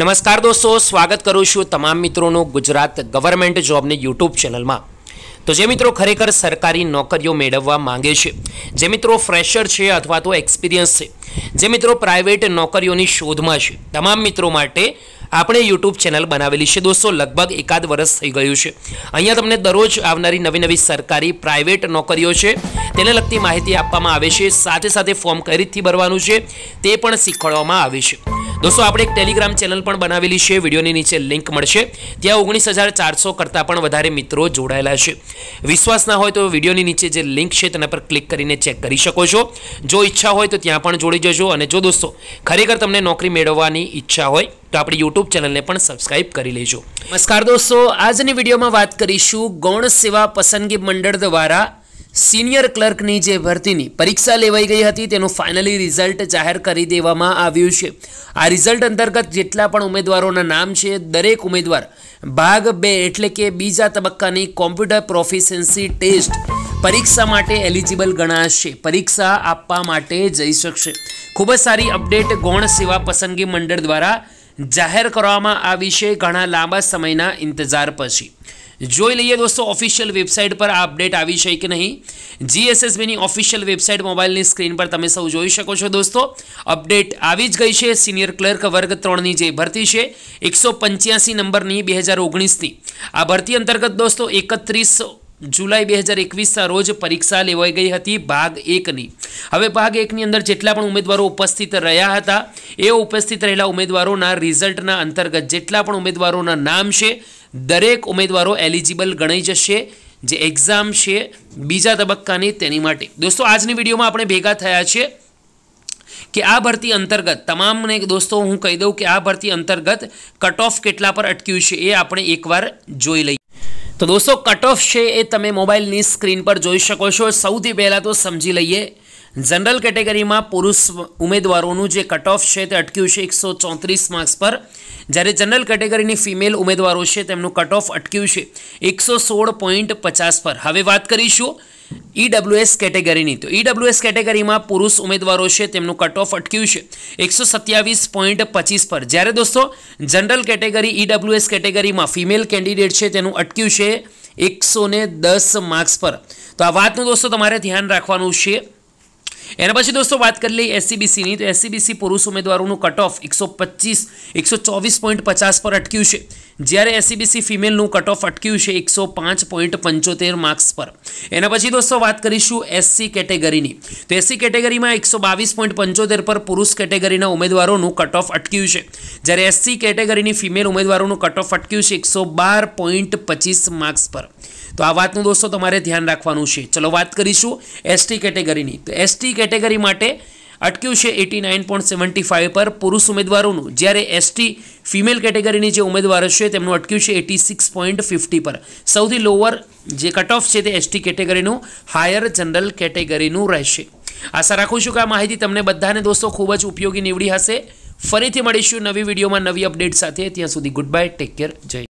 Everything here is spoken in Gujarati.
નમસ્કાર દોસ્તો સ્વાગત કરું છું તમામ મિત્રોનું ગુજરાત ગવર્મેન્ટ જોબની યુટ્યુબ ચેનલમાં તો જે મિત્રો ખરેખર સરકારી નોકરીઓ મેળવવા માંગે છે જે મિત્રો ફ્રેશર છે અથવા તો એક્સપિરિયન્સ છે જે મિત્રો પ્રાઇવેટ નોકરીઓની શોધમાં છે તમામ મિત્રો માટે આપણે યુટ્યુબ ચેનલ બનાવેલી છે દોસ્તો લગભગ એકાદ વર્ષ થઈ ગયું છે અહીંયા તમને દરરોજ આવનારી નવી નવી સરકારી પ્રાઇવેટ નોકરીઓ છે તેને લગતી માહિતી આપવામાં આવે છે સાથે સાથે ફોર્મ કઈ રીતથી ભરવાનું છે તે પણ શીખવાડવામાં આવે છે દોસ્તો આપણે એક ટેલિગ્રામ ચેનલ પણ બનાવેલી છે વિડીયોની નીચે લિંક મળશે ત્યાં ઓગણીસ હજાર ચારસો કરતાં પણ વધારે મિત્રો જોડાયેલા છે વિશ્વાસ ના હોય તો વિડીયોની નીચે જે લિંક છે તેના પર ક્લિક કરીને ચેક કરી શકો છો જો ઈચ્છા હોય તો ત્યાં પણ જોડી જજો અને જો દોસ્તો ખરેખર તમને નોકરી મેળવવાની ઈચ્છા હોય તો આપણી યુટ્યુબ ચેનલને પણ સબસ્ક્રાઈબ કરી લેજો નમસ્કાર દોસ્તો આજની વિડીયોમાં વાત કરીશું ગૌણ સેવા પસંદગી મંડળ દ્વારા સિનિયર ક્લર્કની જે ભરતીની પરીક્ષા લેવાઈ ગઈ હતી તેનું ફાઇનલી રિઝલ્ટ જાહેર કરી દેવામાં આવ્યું છે આ રિઝલ્ટ અંતર્ગત જેટલા પણ ઉમેદવારોના નામ છે દરેક ઉમેદવાર ભાગ બે એટલે કે બીજા તબક્કાની કોમ્પ્યુટર પ્રોફિશન્સી ટેસ્ટ પરીક્ષા માટે એલિજિબલ ગણાશે પરીક્ષા આપવા માટે જઈ શકશે ખૂબ જ સારી અપડેટ ગૌણ સેવા પસંદગી મંડળ દ્વારા જાહેર કરવામાં આવી છે ઘણા લાંબા સમયના ઇંતજાર પછી જોઈ લઈએ દોસ્તો ઓફિશિયલ વેબસાઇટ પર આ અપડેટ આવી છે કે નહીં જીએસએસબીની ઓફિશિયલ વેબસાઇટ મોબાઈલની સ્ક્રીન પર તમે સૌ જોઈ શકો છો દોસ્તો અપડેટ આવી જ ગઈ છે સિનિયર ક્લર્ક વર્ગ ત્રણની જે ભરતી છે એકસો પંચ્યાસી નંબરની બે હજાર ઓગણીસની આ ભરતી અંતર્ગત દોસ્તો એકત્રીસ જુલાઈ બે હજાર એકવીસના રોજ પરીક્ષા લેવાઈ ગઈ હતી ભાગ એકની હવે ભાગ એકની અંદર જેટલા પણ ઉમેદવારો ઉપસ્થિત રહ્યા હતા એ ઉપસ્થિત રહેલા ઉમેદવારોના રિઝલ્ટના અંતર્ગત જેટલા પણ ઉમેદવારોના નામ છે દરેક ઉમેદવારો એલિજિબલ ગણાઈ જશે જે એક્ઝામ છે બીજા તબક્કાની તેની માટે દોસ્તો આજની વિડીયોમાં આપણે ભેગા થયા છીએ કે આ ભરતી અંતર્ગત તમામને દોસ્તો હું કહી દઉં કે આ ભરતી અંતર્ગત કટ ઓફ કેટલા પર અટક્યું છે એ આપણે એકવાર જોઈ લઈએ તો દોસ્તો કટ ઓફ છે એ તમે મોબાઈલની સ્ક્રીન પર જોઈ શકો છો સૌથી પહેલાં તો સમજી લઈએ જનરલ કેટેગરીમાં પુરુષ ઉમેદવારોનું જે કટ ઓફ છે તે અટક્યું છે એકસો ચોત્રીસ માર્ક્સ પર જ્યારે જનરલ કેટેગરીની ફિમેલ ઉમેદવારો છે તેમનું કટ ઓફ અટક્યું છે એકસો સોળ પોઈન્ટ પચાસ પર હવે વાત કરીશું ઈડબ્લ્યુએસ કેટેગરીની તો ઈડબ્લ્યુએસ કેટેગરીમાં પુરુષ ઉમેદવારો છે તેમનું કટ ઓફ અટક્યું છે એકસો સત્યાવીસ પોઈન્ટ પચીસ પર જ્યારે દોસ્તો જનરલ કેટેગરી ઈડબ્લ્યુએસ કેટેગરીમાં ફિમેલ કેન્ડિડેટ છે તેનું અટક્યું છે એકસો દસ માર્ક્સ પર તો આ વાતનું દોસ્તો તમારે ધ્યાન રાખવાનું છે એના પછી દોસ્તો વાત કરી લઈએ એસસીબીસીની તો એસસીબીસી પુરુષ ઉમેદવારોનું કટ ઓફ એકસો પચીસ એકસો ચોવીસ પોઈન્ટ પચાસ પર અટક્યું છે જ્યારે એસસીબીસી ફિમેલનું કટ ઓફ અટક્યું છે એકસો પાંચ પોઈન્ટ પંચોતેર માર્ક્સ પર એના પછી દોસ્તો વાત કરીશું એસસી કેટેગરીની તો એસસી કેટેગરીમાં એકસો બાવીસ પોઈન્ટ પંચોતેર પર પુરુષ કેટેગરીના ઉમેદવારોનું કટ ઓફ અટક્યું છે જ્યારે એસસી કેટેગરીની ફિમેલ ઉમેદવારોનું કટ ઓફ અટક્યું છે એકસો બાર પોઈન્ટ પચીસ માર્ક્સ પર તો આ વાતનું દોસ્તો તમારે ધ્યાન રાખવાનું છે ચલો વાત કરીશું એસટી કેટેગરીની તો એસટી કેટેગરી માટે અટક્યું છે eighty nine point seventy five પર પુરુષ ઉમેદવારોનું જ્યારે એસટી ફિમેલ કેટેગરીની જે ઉમેદવારો છે તેમનું અટક્યું છે એટી સિક્સ પોઈન્ટ ફિફ્ટી પર સૌથી લોઅર જે કટ ઓફ છે તે એસટી કેટેગરીનું હાયર જનરલ કેટેગરીનું રહેશે આશા રાખું છું કે આ માહિતી તમને બધાને દોસ્તો ખૂબ જ ઉપયોગી નીવડી હશે ફરીથી મળીશું નવી વિડીયોમાં નવી અપડેટ સાથે ત્યાં સુધી ગુડ બાય ટેક કેર જય